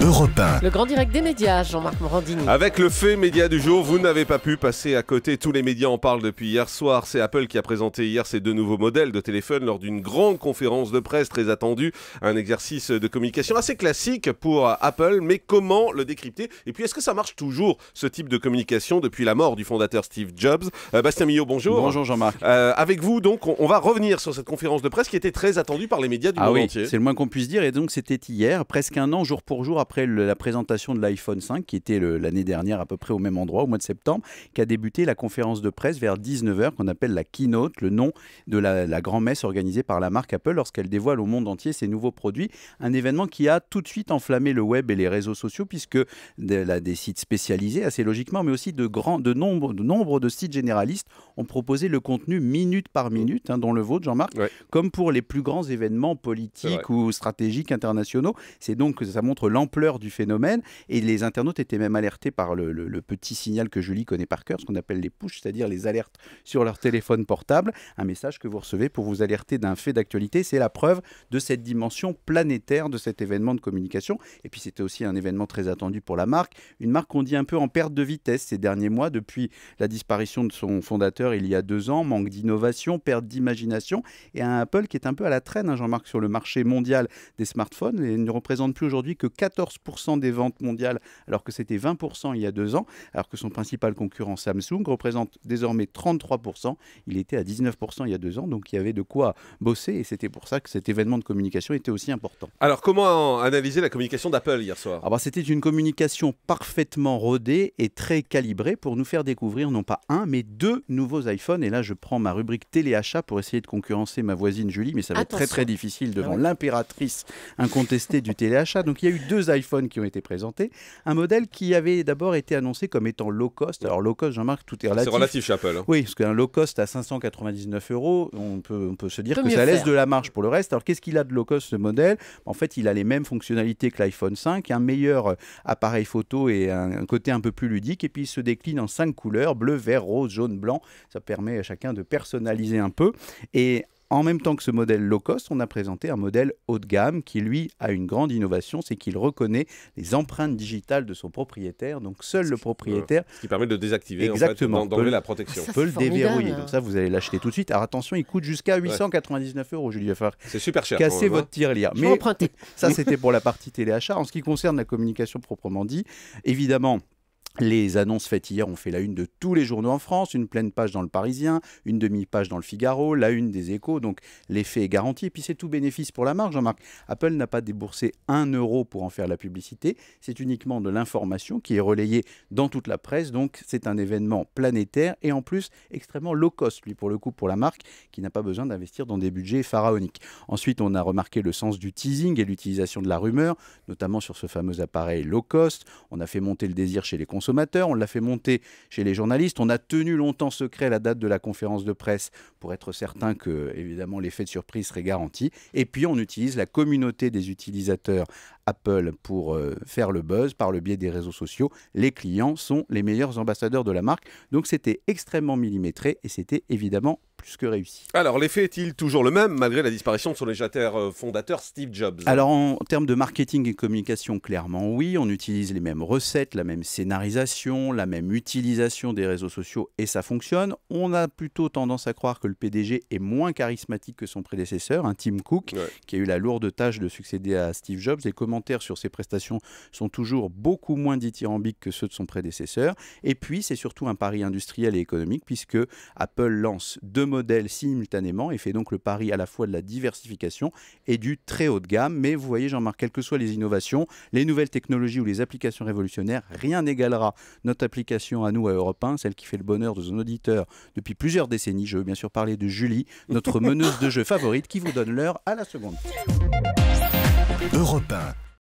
Europe Le grand direct des médias, Jean-Marc Morandini. Avec le fait média du jour, vous n'avez pas pu passer à côté. Tous les médias en parlent depuis hier soir. C'est Apple qui a présenté hier ses deux nouveaux modèles de téléphone lors d'une grande conférence de presse très attendue. Un exercice de communication assez classique pour Apple, mais comment le décrypter Et puis, est-ce que ça marche toujours, ce type de communication, depuis la mort du fondateur Steve Jobs euh, Bastien Millot, bonjour. Bonjour Jean-Marc. Euh, avec vous, donc, on, va revenir sur cette conférence de presse qui était très attendue par les médias du ah oui, C'est le moins qu'on puisse dire. Et donc, c'était hier, presque un an, jour pour jour, après la présentation de l'iPhone 5, qui était l'année dernière à peu près au même endroit, au mois de septembre, qu'a débuté la conférence de presse vers 19h, qu'on appelle la keynote, le nom de la, la grand-messe organisée par la marque Apple lorsqu'elle dévoile au monde entier ses nouveaux produits. Un événement qui a tout de suite enflammé le web et les réseaux sociaux, puisque la, des sites spécialisés, assez logiquement, mais aussi de, grands, de, nombre, de nombre de sites généralistes ont proposé le contenu minute par minute, hein, dont le vôtre, Jean-Marc, comme pour les plus grands événements politiques ou stratégiques internationaux. C'est donc ça montre l'ampleur ampleur du phénomène. Et les internautes étaient même alertés par le, petit signal que Julie connaît par cœur, ce qu'on appelle les push, c'est-à-dire les alertes sur leur téléphone portable. Un message que vous recevez pour vous alerter d'un fait d'actualité. C'est la preuve de cette dimension planétaire de cet événement de communication. Et puis c'était aussi un événement très attendu pour la marque. Une marque qu'on dit un peu en perte de vitesse ces derniers mois depuis la disparition de son fondateur il y a deux ans. Manque d'innovation, perte d'imagination et un Apple qui est un peu à la traîne, hein, Jean-Marc, sur le marché mondial des smartphones et ne représente plus aujourd'hui que 4 14% des ventes mondiales, alors que c'était 20% il y a deux ans, alors que son principal concurrent Samsung représente désormais 33%. Il était à 19% il y a deux ans, donc il y avait de quoi bosser et c'était pour ça que cet événement de communication était aussi important. Alors comment analyser la communication d'Apple hier soir ah bah, C'était une communication parfaitement rodée et très calibrée pour nous faire découvrir non pas un, mais deux nouveaux iPhones. Et là, je prends ma rubrique téléachat pour essayer de concurrencer ma voisine Julie, mais ça va être très très difficile devant ah l'impératrice incontestée du téléachat. Donc il y a eu deux iphone qui ont été présentés. Un modèle qui avait d'abord été annoncé comme étant low cost. Alors low cost, Jean-Marc, tout est relatif. C'est relatif chez Apple. Hein. Oui, parce qu'un low cost à 599 euros, on peut, se dire que ça laisse de la marge pour le reste. Alors qu'est-ce qu'il a de low cost ce modèle En fait, il a les mêmes fonctionnalités que l'iPhone 5, un meilleur euh, appareil photo et un, côté un peu plus ludique. Et puis il se décline en cinq couleurs bleu, vert, rose, jaune, blanc. Ça permet à chacun de personnaliser un peu. Et en même temps que ce modèle low cost, on a présenté un modèle haut de gamme qui, lui, a une grande innovation, c'est qu'il reconnaît les empreintes digitales de son propriétaire. Donc seul le propriétaire... qui permet de désactiver, exactement, d'enlever la protection. peut le déverrouiller. Donc ça, vous allez l'acheter tout de suite. Alors attention, il coûte jusqu'à 899 euros, Julien lui c'est super cher, casser votre hein. tirelire. Mais ça, c'était pour la partie téléachat. En ce qui concerne la communication proprement dit, évidemment... Les annonces faites hier ont fait la une de tous les journaux en France, une pleine page dans le Parisien, une demi-page dans le Figaro, la une des échos, donc l'effet est garanti. Et puis c'est tout bénéfice pour la marque. Jean-Marc. Apple n'a pas déboursé un euro pour en faire la publicité, c'est uniquement de l'information qui est relayée dans toute la presse, donc c'est un événement planétaire et en plus extrêmement low cost, lui pour le coup, pour la marque, qui n'a pas besoin d'investir dans des budgets pharaoniques. Ensuite, on a remarqué le sens du teasing et l'utilisation de la rumeur, notamment sur ce fameux appareil low cost. On a fait monter le désir chez les consommateurs consommateurs, on l'a fait monter chez les journalistes, on a tenu longtemps secret la date de la conférence de presse pour être certain que, évidemment, l'effet de surprise serait garanti. Et puis, on utilise la communauté des utilisateurs Apple pour euh, faire le buzz par le biais des réseaux sociaux. Les clients sont les meilleurs ambassadeurs de la marque. Donc c'était extrêmement millimétré et c'était évidemment plus que réussi. Alors l'effet est-il toujours le même malgré la disparition de son légataire fondateur Steve Jobs Alors en termes de marketing et communication, clairement oui, on utilise les mêmes recettes, la même scénarisation, la même utilisation des réseaux sociaux et ça fonctionne. On a plutôt tendance à croire que le PDG est moins charismatique que son prédécesseur, un hein, Tim Cook, qui a eu la lourde tâche de succéder à Steve Jobs et comment sur ses prestations sont toujours beaucoup moins dithyrambiques que ceux de son prédécesseur. Et puis, c'est surtout un pari industriel et économique, puisque Apple lance deux modèles simultanément et fait donc le pari à la fois de la diversification et du très haut de gamme. Mais vous voyez, Jean-Marc, quelles que soient les innovations, les nouvelles technologies ou les applications révolutionnaires, rien n'égalera notre application à nous, à Europe 1, celle qui fait le bonheur de nos auditeurs depuis plusieurs décennies. Je veux bien sûr parler de Julie, notre meneuse de jeu favorite, qui vous donne l'heure à la seconde. Europe 1.